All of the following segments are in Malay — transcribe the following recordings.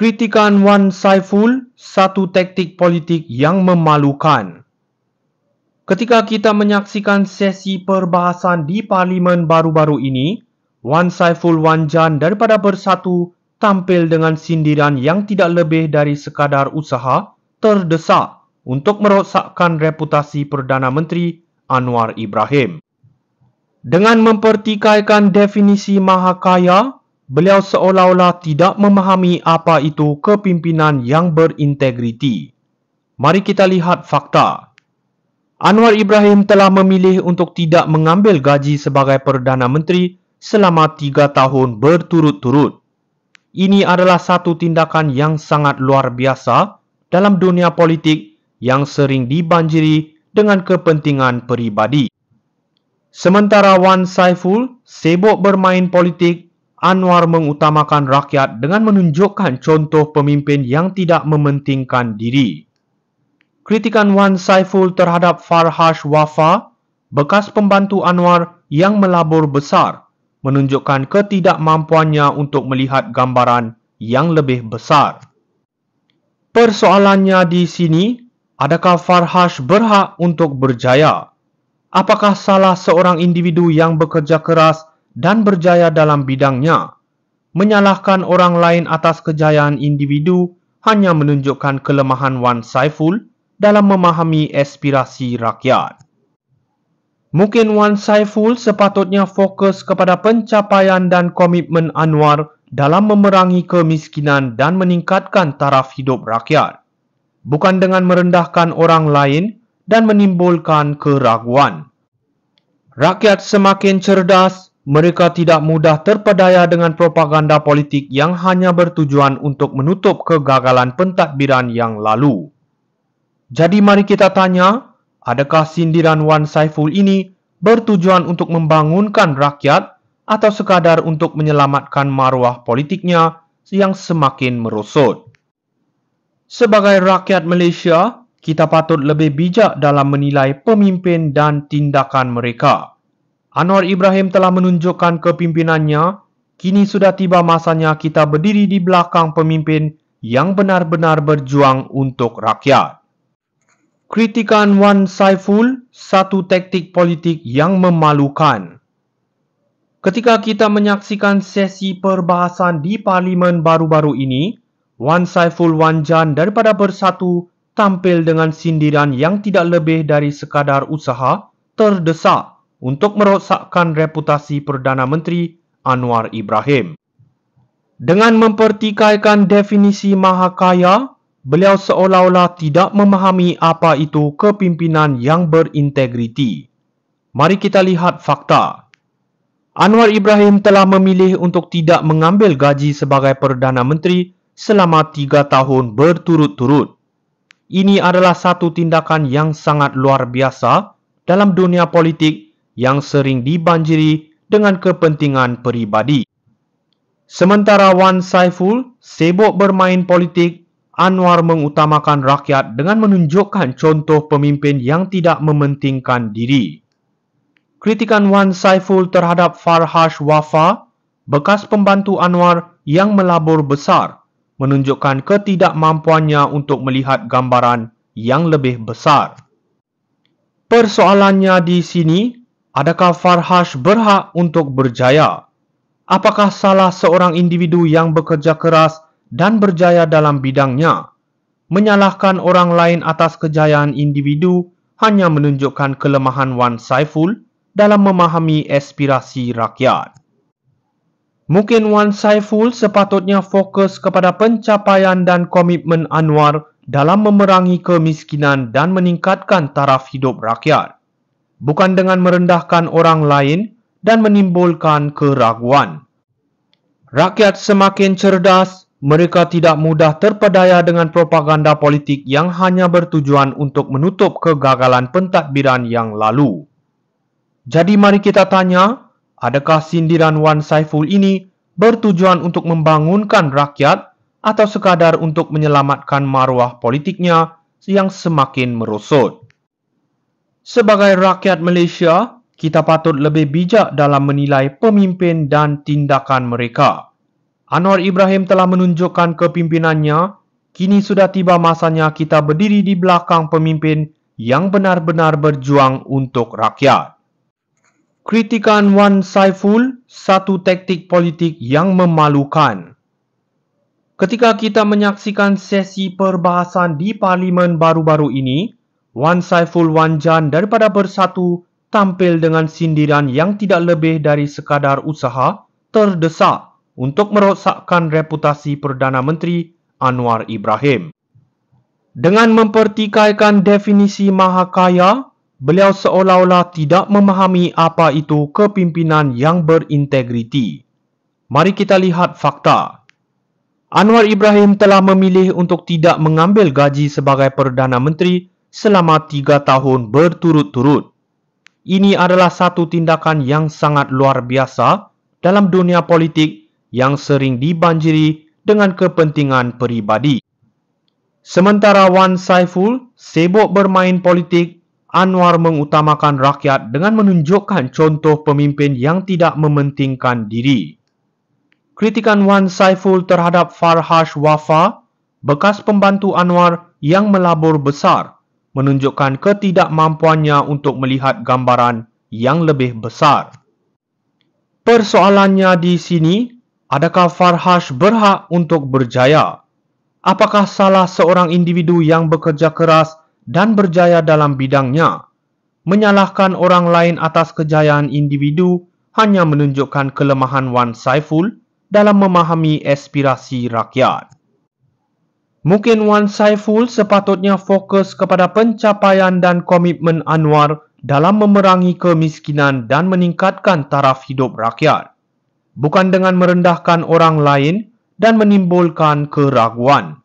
kritikan Wan Saiful satu taktik politik yang memalukan. Ketika kita menyaksikan sesi perbahasan di parlimen baru-baru ini, Wan Saiful Wan Jan daripada Bersatu tampil dengan sindiran yang tidak lebih dari sekadar usaha terdesak untuk merosakkan reputasi Perdana Menteri Anwar Ibrahim. Dengan mempertikaikan definisi maha kaya beliau seolah-olah tidak memahami apa itu kepimpinan yang berintegriti. Mari kita lihat fakta. Anwar Ibrahim telah memilih untuk tidak mengambil gaji sebagai Perdana Menteri selama tiga tahun berturut-turut. Ini adalah satu tindakan yang sangat luar biasa dalam dunia politik yang sering dibanjiri dengan kepentingan peribadi. Sementara Wan Saiful sibuk bermain politik Anwar mengutamakan rakyat dengan menunjukkan contoh pemimpin yang tidak mementingkan diri. Kritikan Wan Saiful terhadap Farhash Wafa, bekas pembantu Anwar yang melabur besar, menunjukkan ketidakmampuannya untuk melihat gambaran yang lebih besar. Persoalannya di sini, adakah Farhash berhak untuk berjaya? Apakah salah seorang individu yang bekerja keras dan berjaya dalam bidangnya. Menyalahkan orang lain atas kejayaan individu hanya menunjukkan kelemahan Wan Saiful dalam memahami aspirasi rakyat. Mungkin Wan Saiful sepatutnya fokus kepada pencapaian dan komitmen Anwar dalam memerangi kemiskinan dan meningkatkan taraf hidup rakyat, bukan dengan merendahkan orang lain dan menimbulkan keraguan. Rakyat semakin cerdas mereka tidak mudah terpedaya dengan propaganda politik yang hanya bertujuan untuk menutup kegagalan pentadbiran yang lalu. Jadi mari kita tanya, adakah sindiran Wan Saiful ini bertujuan untuk membangunkan rakyat atau sekadar untuk menyelamatkan maruah politiknya yang semakin merosot? Sebagai rakyat Malaysia, kita patut lebih bijak dalam menilai pemimpin dan tindakan mereka. Anwar Ibrahim telah menunjukkan kepimpinannya, kini sudah tiba masanya kita berdiri di belakang pemimpin yang benar-benar berjuang untuk rakyat. Kritikan Wan Saiful, satu taktik politik yang memalukan. Ketika kita menyaksikan sesi perbahasan di parlimen baru-baru ini, Wan Saiful Wan Jan daripada Bersatu tampil dengan sindiran yang tidak lebih dari sekadar usaha terdesak untuk merosakkan reputasi Perdana Menteri Anwar Ibrahim. Dengan mempertikaikan definisi maha kaya, beliau seolah-olah tidak memahami apa itu kepimpinan yang berintegriti. Mari kita lihat fakta. Anwar Ibrahim telah memilih untuk tidak mengambil gaji sebagai Perdana Menteri selama tiga tahun berturut-turut. Ini adalah satu tindakan yang sangat luar biasa dalam dunia politik yang sering dibanjiri dengan kepentingan peribadi. Sementara Wan Saiful sibuk bermain politik, Anwar mengutamakan rakyat dengan menunjukkan contoh pemimpin yang tidak mementingkan diri. Kritikan Wan Saiful terhadap Farhash Wafa, bekas pembantu Anwar yang melabur besar, menunjukkan ketidakmampuannya untuk melihat gambaran yang lebih besar. Persoalannya di sini Adakah Farhash berhak untuk berjaya? Apakah salah seorang individu yang bekerja keras dan berjaya dalam bidangnya? Menyalahkan orang lain atas kejayaan individu hanya menunjukkan kelemahan Wan Saiful dalam memahami aspirasi rakyat. Mungkin Wan Saiful sepatutnya fokus kepada pencapaian dan komitmen Anwar dalam memerangi kemiskinan dan meningkatkan taraf hidup rakyat bukan dengan merendahkan orang lain dan menimbulkan keraguan. Rakyat semakin cerdas, mereka tidak mudah terpedaya dengan propaganda politik yang hanya bertujuan untuk menutup kegagalan pentadbiran yang lalu. Jadi mari kita tanya, adakah sindiran Wan Saiful ini bertujuan untuk membangunkan rakyat atau sekadar untuk menyelamatkan maruah politiknya yang semakin merosot? Sebagai rakyat Malaysia, kita patut lebih bijak dalam menilai pemimpin dan tindakan mereka. Anwar Ibrahim telah menunjukkan kepimpinannya, kini sudah tiba masanya kita berdiri di belakang pemimpin yang benar-benar berjuang untuk rakyat. Kritikan Wan Saiful, satu taktik politik yang memalukan. Ketika kita menyaksikan sesi perbahasan di parlimen baru-baru ini, Wan Saiful Wan Jan daripada Bersatu tampil dengan sindiran yang tidak lebih dari sekadar usaha terdesak untuk merosakkan reputasi Perdana Menteri Anwar Ibrahim. Dengan mempertikaikan definisi maha kaya, beliau seolah-olah tidak memahami apa itu kepimpinan yang berintegriti. Mari kita lihat fakta. Anwar Ibrahim telah memilih untuk tidak mengambil gaji sebagai Perdana Menteri selama tiga tahun berturut-turut. Ini adalah satu tindakan yang sangat luar biasa dalam dunia politik yang sering dibanjiri dengan kepentingan peribadi. Sementara Wan Saiful sibuk bermain politik, Anwar mengutamakan rakyat dengan menunjukkan contoh pemimpin yang tidak mementingkan diri. Kritikan Wan Saiful terhadap Farhash Wafa, bekas pembantu Anwar yang melabur besar – menunjukkan ketidakmampuannya untuk melihat gambaran yang lebih besar. Persoalannya di sini, adakah Farhash berhak untuk berjaya? Apakah salah seorang individu yang bekerja keras dan berjaya dalam bidangnya? Menyalahkan orang lain atas kejayaan individu hanya menunjukkan kelemahan Wan Saiful dalam memahami aspirasi rakyat. Mungkin Wan Saiful sepatutnya fokus kepada pencapaian dan komitmen Anwar dalam memerangi kemiskinan dan meningkatkan taraf hidup rakyat. Bukan dengan merendahkan orang lain dan menimbulkan keraguan.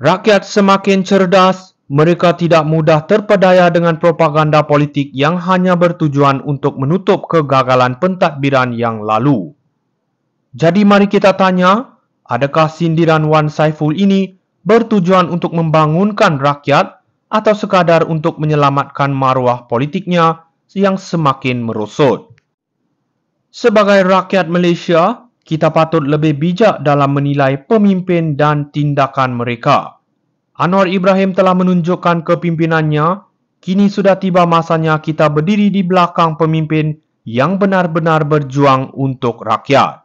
Rakyat semakin cerdas, mereka tidak mudah terpedaya dengan propaganda politik yang hanya bertujuan untuk menutup kegagalan pentadbiran yang lalu. Jadi mari kita tanya, Adakah sindiran Wan Saiful ini bertujuan untuk membangunkan rakyat atau sekadar untuk menyelamatkan maruah politiknya yang semakin merosot? Sebagai rakyat Malaysia, kita patut lebih bijak dalam menilai pemimpin dan tindakan mereka. Anwar Ibrahim telah menunjukkan kepimpinannya, kini sudah tiba masanya kita berdiri di belakang pemimpin yang benar-benar berjuang untuk rakyat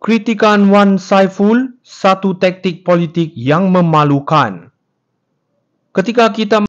kritikan Wan Saiful satu taktik politik yang memalukan. Ketika kita